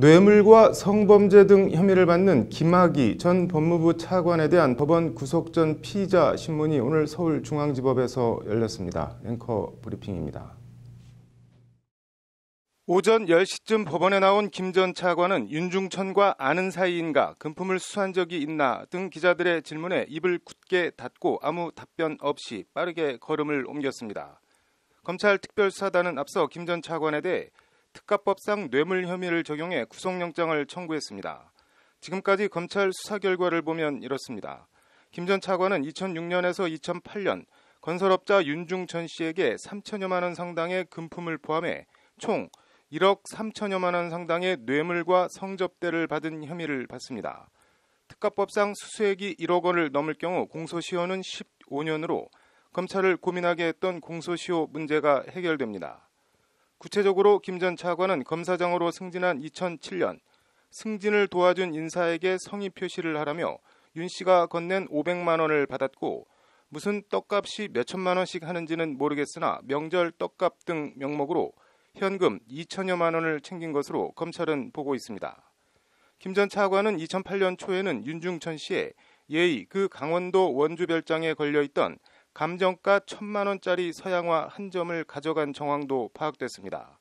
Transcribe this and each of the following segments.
뇌물과 성범죄 등 혐의를 받는 김학의 전 법무부 차관에 대한 법원 구속 전 피의자 신문이 오늘 서울중앙지법에서 열렸습니다. 앵커 브리핑입니다. 오전 10시쯤 법원에 나온 김 전 차관은 윤중천과 아는 사이인가 금품을 수수한 적이 있나 등 기자들의 질문에 입을 굳게 닫고 아무 답변 없이 빠르게 걸음을 옮겼습니다. 검찰 특별수사단은 앞서 김 전 차관에 대해 특가법상 뇌물 혐의를 적용해 구속영장을 청구했습니다. 지금까지 검찰 수사 결과를 보면 이렇습니다. 김전 차관은 2006년에서 2008년 건설업자 윤중천 씨에게 3천여만 원 상당의 금품을 포함해 총 1억 3천여만 원 상당의 뇌물과 성접대를 받은 혐의를 받습니다. 특가법상 수수액이 1억 원을 넘을 경우 공소시효는 15년으로 검찰을 고민하게 했던 공소시효 문제가 해결됩니다. 구체적으로 김 전 차관은 검사장으로 승진한 2007년 승진을 도와준 인사에게 성의 표시를 하라며 윤 씨가 건넨 500만 원을 받았고 무슨 떡값이 몇천만 원씩 하는지는 모르겠으나 명절 떡값 등 명목으로 현금 2천여만 원을 챙긴 것으로 검찰은 보고 있습니다. 김 전 차관은 2008년 초에는 윤중천 씨의 예의 그 강원도 원주별장에 걸려있던 감정가 천만 원짜리 서양화 한 점을 가져간 정황도 파악됐습니다.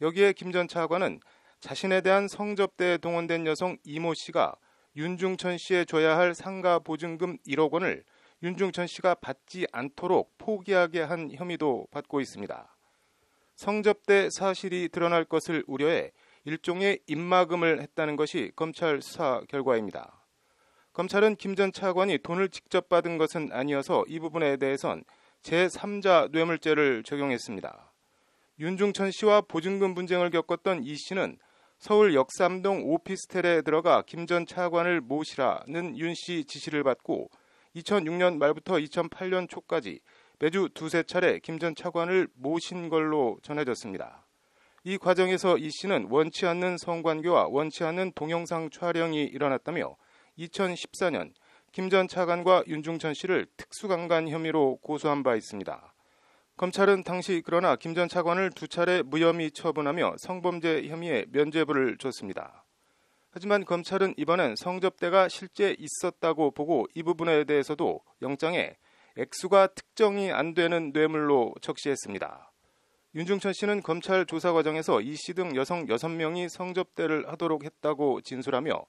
여기에 김 전 차관은 자신에 대한 성접대에 동원된 여성 이모 씨가 윤중천 씨에 줘야 할 상가 보증금 1억 원을 윤중천 씨가 받지 않도록 포기하게 한 혐의도 받고 있습니다. 성접대 사실이 드러날 것을 우려해 일종의 입마금을 했다는 것이 검찰 수사 결과입니다. 검찰은 김 전 차관이 돈을 직접 받은 것은 아니어서 이 부분에 대해선 제3자 뇌물죄를 적용했습니다. 윤중천 씨와 보증금 분쟁을 겪었던 이 씨는 서울 역삼동 오피스텔에 들어가 김 전 차관을 모시라는 윤 씨 지시를 받고 2006년 말부터 2008년 초까지 매주 두세 차례 김 전 차관을 모신 걸로 전해졌습니다. 이 과정에서 이 씨는 원치 않는 성관계와 원치 않는 동영상 촬영이 일어났다며 2014년 김전 차관과 윤중천 씨를 특수강간 혐의로 고소한 바 있습니다. 검찰은 당시 그러나 김전 차관을 두 차례 무혐의 처분하며 성범죄 혐의에 면죄부를 줬습니다. 하지만 검찰은 이번엔 성접대가 실제 있었다고 보고 이 부분에 대해서도 영장에 액수가 특정이 안 되는 뇌물로 적시했습니다. 윤중천 씨는 검찰 조사 과정에서 이 씨 등 여성 6명이 성접대를 하도록 했다고 진술하며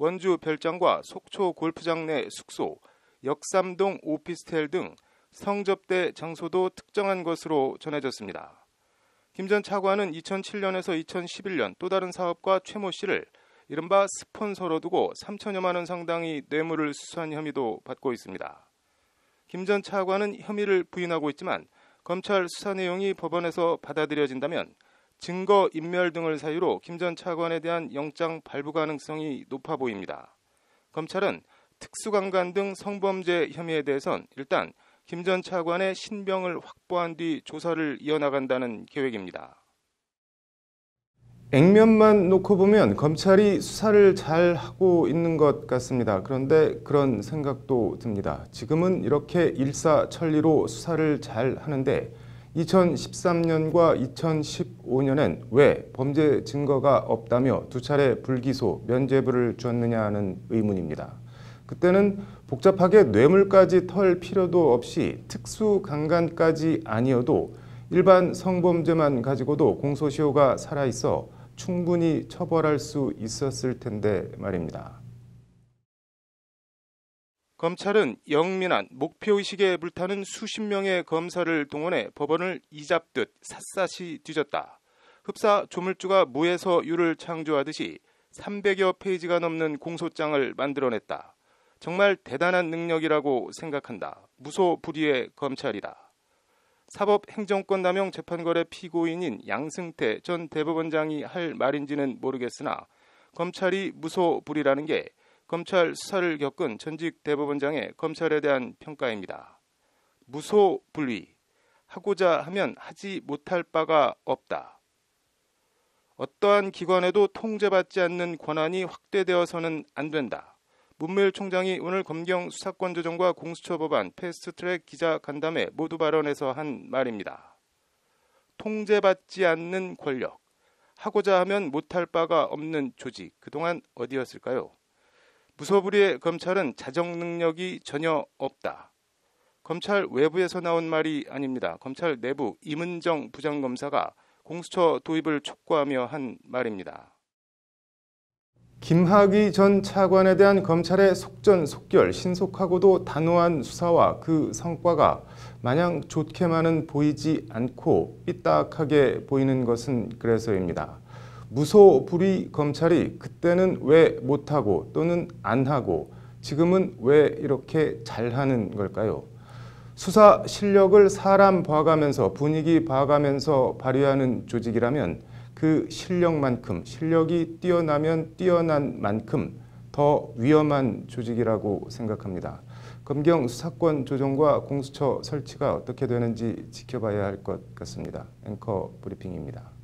원주 별장과 속초 골프장 내 숙소, 역삼동 오피스텔 등 성접대 장소도 특정한 것으로 전해졌습니다. 김전 차관은 2007년에서 2011년 또 다른 사업과 최모 씨를 이른바 스폰서로 두고 3천여만 원 상당의 뇌물을 수수한 혐의도 받고 있습니다. 김전 차관은 혐의를 부인하고 있지만 검찰 수사 내용이 법원에서 받아들여진다면 증거 인멸 등을 사유로 김 전 차관에 대한 영장 발부 가능성이 높아 보입니다. 검찰은 특수강간 등 성범죄 혐의에 대해선 일단 김 전 차관의 신병을 확보한 뒤 조사를 이어나간다는 계획입니다. 액면만 놓고 보면 검찰이 수사를 잘 하고 있는 것 같습니다. 그런데 그런 생각도 듭니다. 지금은 이렇게 일사천리로 수사를 잘 하는데 2013년과 2015년엔 왜 범죄 증거가 없다며 두 차례 불기소, 면죄부를 주었느냐 하는 의문입니다. 그때는 복잡하게 뇌물까지 털 필요도 없이 특수강간까지 아니어도 일반 성범죄만 가지고도 공소시효가 살아있어 충분히 처벌할 수 있었을 텐데 말입니다. 검찰은 영민한 목표의식에 불타는 수십 명의 검사를 동원해 법원을 이잡듯 샅샅이 뒤졌다. 흡사 조물주가 무에서 유를 창조하듯이 300여 페이지가 넘는 공소장을 만들어냈다. 정말 대단한 능력이라고 생각한다. 무소불위의 검찰이다. 사법행정권 남용 재판거래 피고인인 양승태 전 대법원장이 할 말인지는 모르겠으나 검찰이 무소불위라는게 검찰 수사를 겪은 전직 대법원장의 검찰에 대한 평가입니다. 무소 불위. 하고자 하면 하지 못할 바가 없다. 어떠한 기관에도 통제받지 않는 권한이 확대되어서는 안 된다. 문무일 총장이 오늘 검경 수사권 조정과 공수처 법안 패스트트랙 기자 간담회 모두 발언에서 한 말입니다. 통제받지 않는 권력, 하고자 하면 못할 바가 없는 조직, 그동안 어디였을까요? 무소불위의 검찰은 자정 능력이 전혀 없다. 검찰 외부에서 나온 말이 아닙니다. 검찰 내부 임은정 부장검사가 공수처 도입을 촉구하며 한 말입니다. 김학의 전 차관에 대한 검찰의 속전속결, 신속하고도 단호한 수사와 그 성과가 마냥 좋게만은 보이지 않고 삐딱하게 보이는 것은 그래서입니다. 무소불위 검찰이 그때는 왜 못하고 또는 안 하고 지금은 왜 이렇게 잘하는 걸까요? 수사 실력을 사람 봐가면서 분위기 봐가면서 발휘하는 조직이라면 그 실력만큼 실력이 뛰어나면 뛰어난 만큼 더 위험한 조직이라고 생각합니다. 검경 수사권 조정과 공수처 설치가 어떻게 되는지 지켜봐야 할 것 같습니다. 앵커 브리핑입니다.